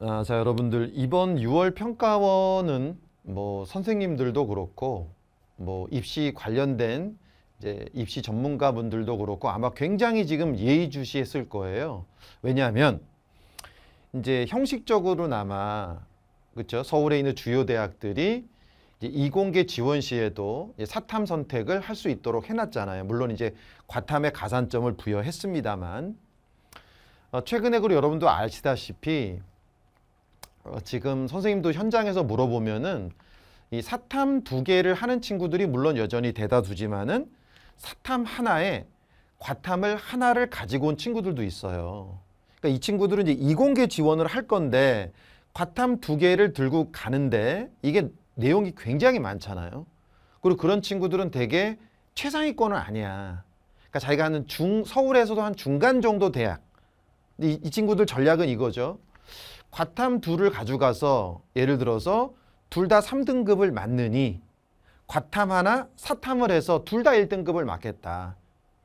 아, 자 여러분들 이번 6월 평가원은 뭐 선생님들도 그렇고 뭐 입시 관련된 이제 입시 전문가분들도 그렇고 아마 굉장히 지금 예의주시했을 거예요. 왜냐하면 이제 형식적으로나마 그렇죠 서울에 있는 주요 대학들이 이공계 지원 시에도 사탐 선택을 할 수 있도록 해놨잖아요. 물론 이제 과탐의 가산점을 부여했습니다만 어, 최근에 그리고 여러분도 아시다시피 어, 지금 선생님도 현장에서 물어보면은 이 사탐 두 개를 하는 친구들이 물론 여전히 대다수지만은 사탐 하나에 과탐을 하나를 가지고 온 친구들도 있어요. 그러니까 이 친구들은 이제 이공계 지원을 할 건데 과탐 두 개를 들고 가는데 이게 내용이 굉장히 많잖아요. 그리고 그런 친구들은 대개 최상위권은 아니야. 그러니까 자기가 하는 중 서울에서도 한 중간 정도 대학. 이, 이 친구들 전략은 이거죠. 과탐 둘을 가져가서 예를 들어서 둘 다 3등급을 맞느니 과탐 하나 사탐을 해서 둘 다 1등급을 맞겠다.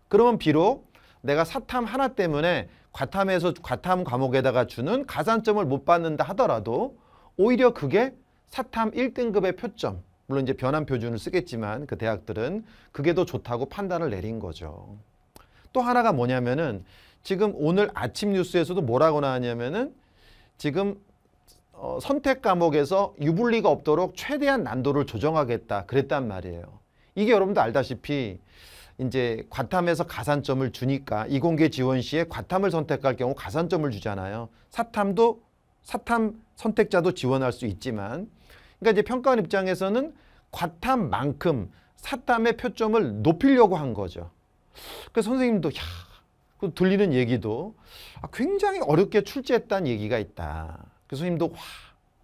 그러면 비록 내가 사탐 하나 때문에 과탐에서 과탐 과목에다가 주는 가산점을 못 받는다 하더라도 오히려 그게 사탐 1등급의 표점 물론 이제 변환 표준을 쓰겠지만 그 대학들은 그게 더 좋다고 판단을 내린 거죠. 또 하나가 뭐냐면은 지금 오늘 아침 뉴스에서도 뭐라고 나왔냐면은 지금 어, 선택 과목에서 유불리가 없도록 최대한 난도를 조정하겠다 그랬단 말이에요. 이게 여러분도 알다시피 이제 과탐에서 가산점을 주니까 이공계 지원 시에 과탐을 선택할 경우 가산점을 주잖아요. 사탐도 사탐 선택자도 지원할 수 있지만 그러니까 이제 평가원 입장에서는 과탐만큼 사탐의 표점을 높이려고 한 거죠. 그 선생님도 야그 들리는 얘기도 아, 굉장히 어렵게 출제했다는 얘기가 있다. 교수님도 그 와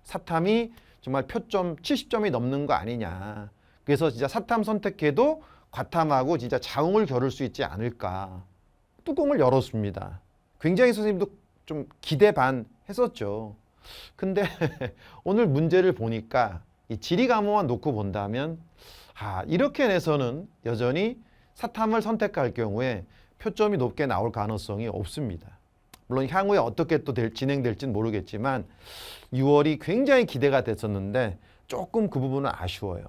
사탐이 정말 표점 70점이 넘는 거 아니냐. 그래서 진짜 사탐 선택해도 과탐하고 진짜 자웅을 겨룰 수 있지 않을까. 뚜껑을 열었습니다. 굉장히 선생님도 좀 기대 반 했었죠. 근데 오늘 문제를 보니까 이 지리 과목만 놓고 본다면 아 이렇게 내서는 여전히 사탐을 선택할 경우에 표점이 높게 나올 가능성이 없습니다. 물론 향후에 어떻게 또 될, 진행될지는 모르겠지만 6월이 굉장히 기대가 됐었는데 조금 그 부분은 아쉬워요.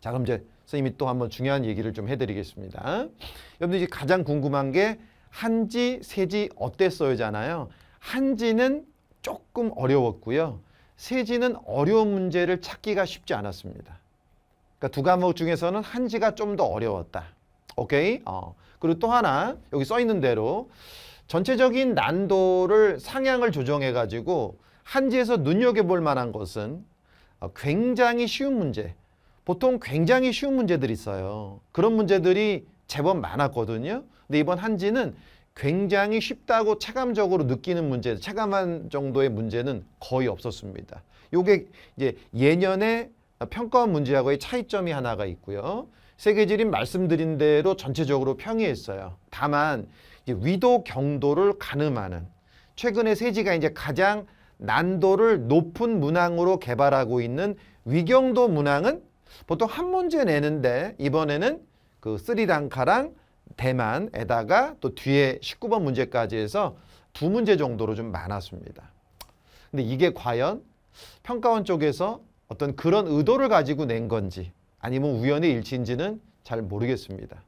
자 그럼 이제 선생님이 또 한번 중요한 얘기를 좀 해드리겠습니다. 여러분들이 제 가장 궁금한 게 한지, 세지 어땠어요잖아요. 한지는 조금 어려웠고요. 세지는 어려운 문제를 찾기가 쉽지 않았습니다. 그러니까 두 과목 중에서는 한지가 좀 더 어려웠다. 오케이? 어. 그리고 또 하나 여기 써 있는 대로 전체적인 난도를 상향을 조정해 가지고 한지에서 눈여겨볼 만한 것은 어, 굉장히 쉬운 문제 보통 굉장히 쉬운 문제들이 있어요 그런 문제들이 제법 많았거든요 근데 이번 한지는 굉장히 쉽다고 체감적으로 느끼는 문제 체감한 정도의 문제는 거의 없었습니다 요게 이제 예년에 평가원 문제하고의 차이점이 하나가 있고요 세계지리 말씀드린 대로 전체적으로 평이했어요. 다만 위도 경도를 가늠하는 최근에 세지가 이제 가장 난도를 높은 문항으로 개발하고 있는 위경도 문항은 보통 한 문제 내는데 이번에는 그 스리랑카랑 대만에다가 또 뒤에 19번 문제까지 해서 두 문제 정도로 좀 많았습니다. 근데 이게 과연 평가원 쪽에서 어떤 그런 의도를 가지고 낸 건지 아니면 우연의 일치인지는 잘 모르겠습니다.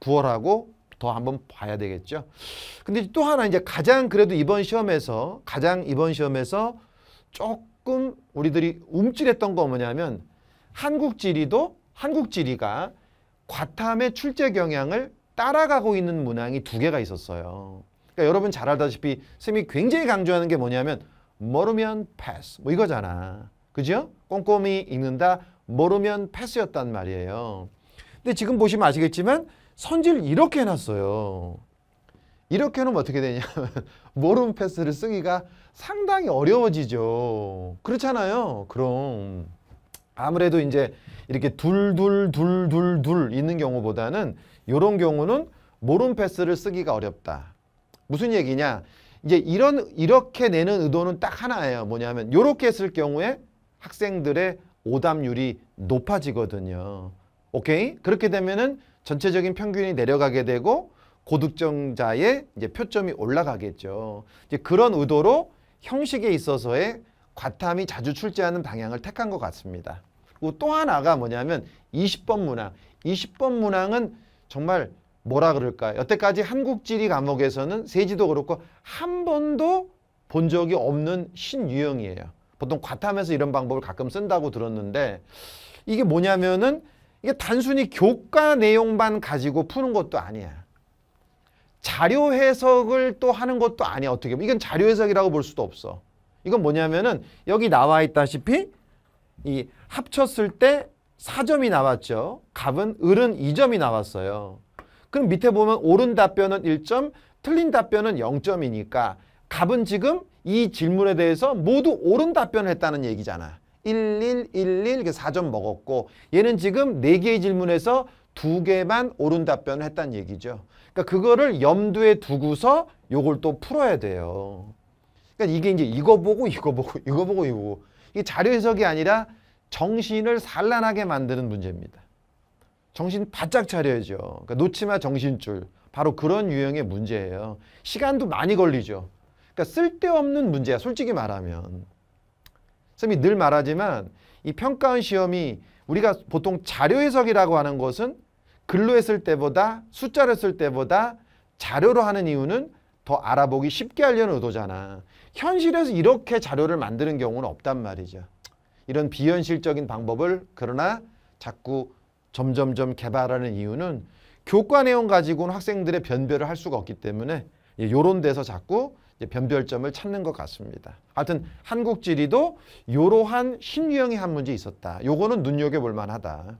9월하고 더 한번 봐야 되겠죠. 근데 또 하나 이제 가장 그래도 이번 시험에서 가장 이번 시험에서 조금 우리들이 움찔했던 거 뭐냐면 한국 지리도 한국 지리가 과탐의 출제 경향을 따라가고 있는 문항이 두 개가 있었어요. 그러니까 여러분 잘 알다시피 쌤이 굉장히 강조하는 게 뭐냐면 모르면 패스 뭐 이거잖아. 그죠? 꼼꼼히 읽는다. 모르면 패스였단 말이에요. 근데 지금 보시면 아시겠지만 선지를 이렇게 해놨어요. 이렇게 해놓으면 어떻게 되냐 모르면 패스를 쓰기가 상당히 어려워지죠. 그렇잖아요. 그럼 아무래도 이제 이렇게 둘 둘 둘 둘둘 있는 경우보다는 이런 경우는 모른 패스를 쓰기가 어렵다. 무슨 얘기냐? 이제 이런 이렇게 내는 의도는 딱 하나예요. 뭐냐면 이렇게 했을 경우에 학생들의 오답률이 높아지거든요. 오케이? 그렇게 되면은 전체적인 평균이 내려가게 되고 고득점자의 이제 표점이 올라가겠죠. 이제 그런 의도로 형식에 있어서의 과탐이 자주 출제하는 방향을 택한 것 같습니다. 그리고 또 하나가 뭐냐면 20번 문항. 20번 문항은 정말 뭐라 그럴까? 여태까지 한국지리 과목에서는 세지도 그렇고 한 번도 본 적이 없는 신유형이에요. 보통 과탐에서 이런 방법을 가끔 쓴다고 들었는데 이게 뭐냐면은 이게 단순히 교과 내용만 가지고 푸는 것도 아니야. 자료 해석을 또 하는 것도 아니야. 어떻게 보면 이건 자료 해석이라고 볼 수도 없어. 이건 뭐냐면은 여기 나와 있다시피 이 합쳤을 때 4점이 나왔죠. 갑은 을은 2점이 나왔어요. 그럼 밑에 보면 옳은 답변은 1점, 틀린 답변은 0점이니까 갑은 지금 이 질문에 대해서 모두 옳은 답변을 했다는 얘기잖아. 1111 이렇게 4점 먹었고 얘는 지금 4개의 질문에서 2개만 옳은 답변을 했다는 얘기죠. 그러니까 그거를 염두에 두고서 요걸 또 풀어야 돼요. 그러니까 이게 이제 이거 보고 이거 보고 이거 보고 이거 보고 이 자료 해석이 아니라 정신을 산란하게 만드는 문제입니다. 정신 바짝 차려야죠. 그러니까 놓치마 정신줄. 바로 그런 유형의 문제예요. 시간도 많이 걸리죠. 그러니까 쓸데없는 문제야. 솔직히 말하면. 선생님이 늘 말하지만 이 평가원 시험이 우리가 보통 자료 해석이라고 하는 것은 글로 했을 때보다 숫자를 을 때보다 자료로 하는 이유는 더 알아보기 쉽게 하려는 의도잖아. 현실에서 이렇게 자료를 만드는 경우는 없단 말이죠. 이런 비현실적인 방법을 그러나 자꾸 점점점 개발하는 이유는 교과 내용 가지고는 학생들의 변별을 할 수가 없기 때문에 이런 예, 데서 자꾸 변별점을 찾는 것 같습니다. 하여튼 한국 지리도 이러한 신유형의 한 문제 있었다. 요거는 눈여겨볼 만하다.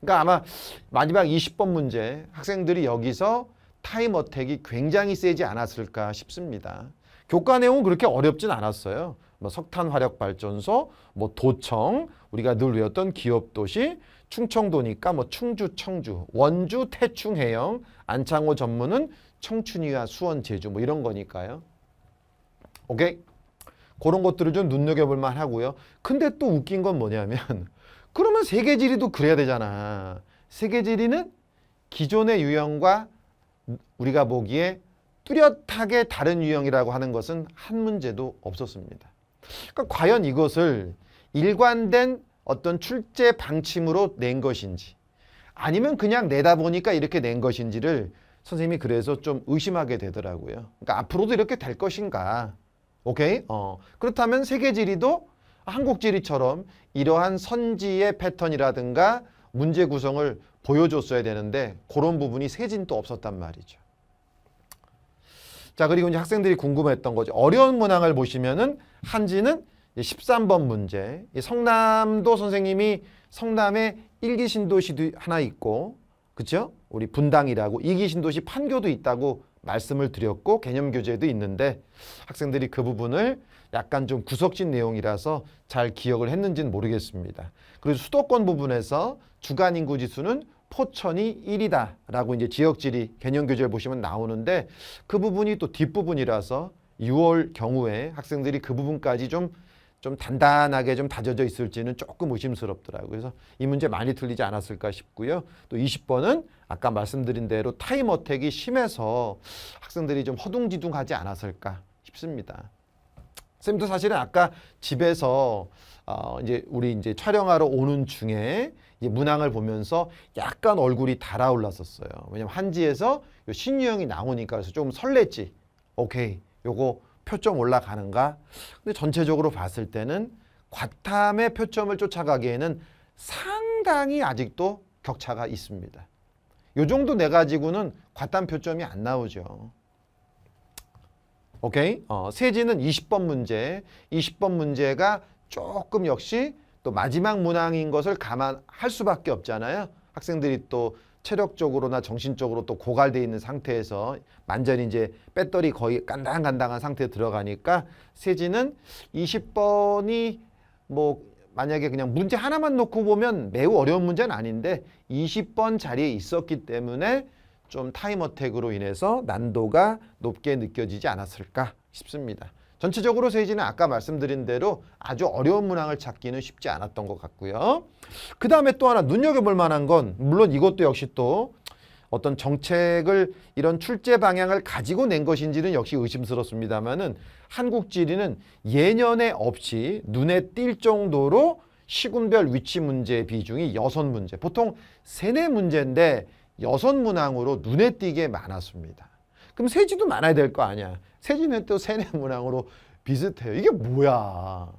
그러니까 아마 마지막 20번 문제 학생들이 여기서 타임 어택이 굉장히 세지 않았을까 싶습니다. 교과 내용은 그렇게 어렵진 않았어요. 뭐 석탄 화력 발전소, 뭐 도청, 우리가 늘 외웠던 기업 도시, 충청도니까 뭐 충주, 청주, 원주, 태충 해영, 안창호 전문은 청춘이와 수원, 제주 뭐 이런 거니까요. 오케이? 그런 것들을 좀 눈여겨볼 만 하고요. 근데 또 웃긴 건 뭐냐면 그러면 세계지리도 그래야 되잖아. 세계지리는 기존의 유형과 우리가 보기에 뚜렷하게 다른 유형이라고 하는 것은 한 문제도 없었습니다. 그러니까 과연 이것을 일관된 어떤 출제 방침으로 낸 것인지 아니면 그냥 내다 보니까 이렇게 낸 것인지를 선생님이 그래서 좀 의심하게 되더라고요. 그러니까 앞으로도 이렇게 될 것인가 오케이? 어. 그렇다면 세계 지리도 한국 지리처럼 이러한 선지의 패턴이라든가 문제 구성을 보여줬어야 되는데 그런 부분이 세진 또 없었단 말이죠. 자 그리고 이제 학생들이 궁금했던 거죠. 어려운 문항을 보시면은 한지는 13번 문제. 성남도 선생님이 성남에 일기 신도시도 하나 있고 그렇죠? 우리 분당이라고 이기 신도시 판교도 있다고 말씀을 드렸고 개념 교재도 있는데 학생들이 그 부분을 약간 좀 구석진 내용이라서 잘 기억을 했는지는 모르겠습니다. 그리고 수도권 부분에서 주간 인구 지수는 포천이 1이다라고 이제 지역지리 개념 교재를 보시면 나오는데 그 부분이 또 뒷부분이라서 6월 경우에 학생들이 그 부분까지 좀좀 단단하게 좀 다져져 있을지는 조금 의심스럽더라고요. 그래서 이 문제 많이 틀리지 않았을까 싶고요. 또 20번은 아까 말씀드린 대로 타임 어택이 심해서 학생들이 좀 허둥지둥하지 않았을까 싶습니다. 선생님도 사실은 아까 집에서 어 이제 우리 이제 촬영하러 오는 중에 이제 문항을 보면서 약간 얼굴이 달아올랐었어요. 왜냐면 한지에서 신유형이 나오니까 그래서 좀 설렜지. 오케이. 요거 표점 올라가는가? 근데 전체적으로 봤을 때는 과탐의 표점을 쫓아가기에는 상당히 아직도 격차가 있습니다. 요 정도 내 가지고는 과탐 표점이 안 나오죠. 오케이? 어, 세지는 20번 문제. 20번 문제가 조금 역시 또 마지막 문항인 것을 감안할 수밖에 없잖아요. 학생들이 또 체력적으로나 정신적으로 또 고갈돼 있는 상태에서 완전히 이제 배터리 거의 간당간당한 상태에 들어가니까 세진은 20번이 뭐 만약에 그냥 문제 하나만 놓고 보면 매우 어려운 문제는 아닌데 20번 자리에 있었기 때문에 좀 타임 어택으로 인해서 난도가 높게 느껴지지 않았을까 싶습니다. 전체적으로 세이지는 아까 말씀드린 대로 아주 어려운 문항을 찾기는 쉽지 않았던 것 같고요. 그 다음에 또 하나 눈여겨볼 만한 건 물론 이것도 역시 또 어떤 정책을 이런 출제 방향을 가지고 낸 것인지는 역시 의심스럽습니다만은 한국 지리는 예년에 없이 눈에 띌 정도로 시군별 위치 문제 비중이 여섯 문제, 보통 세네 문제인데 여섯 문항으로 눈에 띄게 많았습니다. 그럼 세지도 많아야 될 거 아니야. 세진은 또 세뇌 문항으로 비슷해요. 이게 뭐야.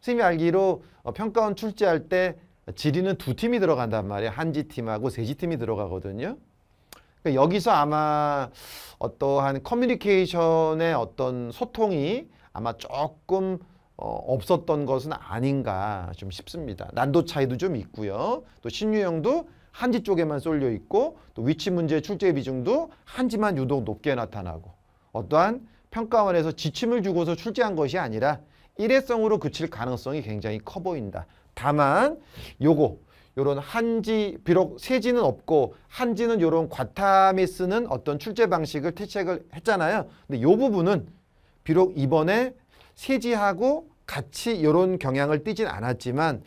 선생님이 알기로 어, 평가원 출제할 때 지리는 두 팀이 들어간단 말이에요. 한지팀하고 세지팀이 들어가거든요. 그러니까 여기서 아마 어떠한 커뮤니케이션의 어떤 소통이 아마 조금 어, 없었던 것은 아닌가 좀 싶습니다. 난도 차이도 좀 있고요. 또 신유형도 한지 쪽에만 쏠려 있고 또 위치 문제 출제 비중도 한지만 유독 높게 나타나고 어떠한 평가원에서 지침을 주고서 출제한 것이 아니라 일회성으로 그칠 가능성이 굉장히 커 보인다. 다만 요거 요런 한지 비록 세지는 없고 한지는 요런 과탐이 쓰는 어떤 출제 방식을 택책을 했잖아요. 근데 요 부분은 비록 이번에 세지하고 같이 요런 경향을 띠진 않았지만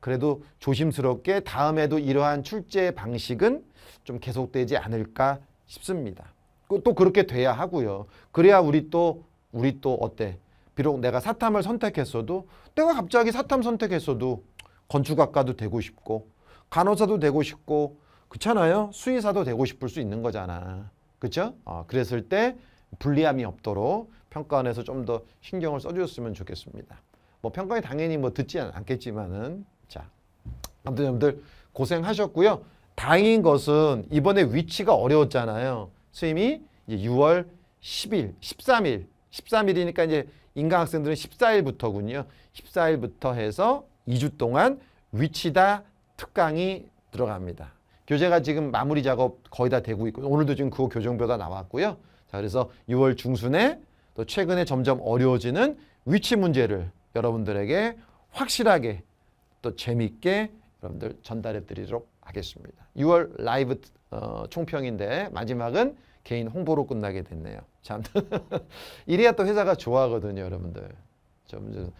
그래도 조심스럽게 다음에도 이러한 출제 방식은 좀 계속되지 않을까 싶습니다. 그 또 그렇게 돼야 하고요. 그래야 우리 또 우리 또 어때? 비록 내가 사탐을 선택했어도 내가 갑자기 사탐 선택했어도 건축학과도 되고 싶고 간호사도 되고 싶고 그렇잖아요. 수의사도 되고 싶을 수 있는 거잖아. 그렇죠? 어, 그랬을 때 불리함이 없도록 평가원에서 좀 더 신경을 써주셨으면 좋겠습니다. 뭐 평가에 당연히 뭐 듣지 않겠지만은 자 아무튼 여러분들 고생하셨고요. 다행인 것은 이번에 위치가 어려웠잖아요. 수임이 이제 6월 10일, 13일, 13일이니까 이제 인강 학생들은 14일부터군요. 14일부터 해서 2주 동안 위치다 특강이 들어갑니다. 교재가 지금 마무리 작업 거의 다 되고 있고 오늘도 지금 그 교정표가 나왔고요. 자, 그래서 6월 중순에 또 최근에 점점 어려워지는 위치 문제를 여러분들에게 확실하게 또 재미있게 여러분들 전달해 드리도록 하겠습니다. 6월 라이브 어, 총평인데 마지막은 개인 홍보로 끝나게 됐네요. 참 이래야 또 회사가 좋아하거든요, 여러분들. 좀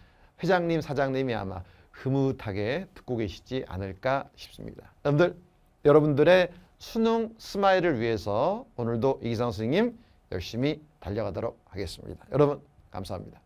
회장님, 사장님이 아마 흐뭇하게 듣고 계시지 않을까 싶습니다. 여러분들, 여러분들의 수능 스마일을 위해서 오늘도 이기상 선생님 열심히 달려가도록 하겠습니다. 여러분 감사합니다.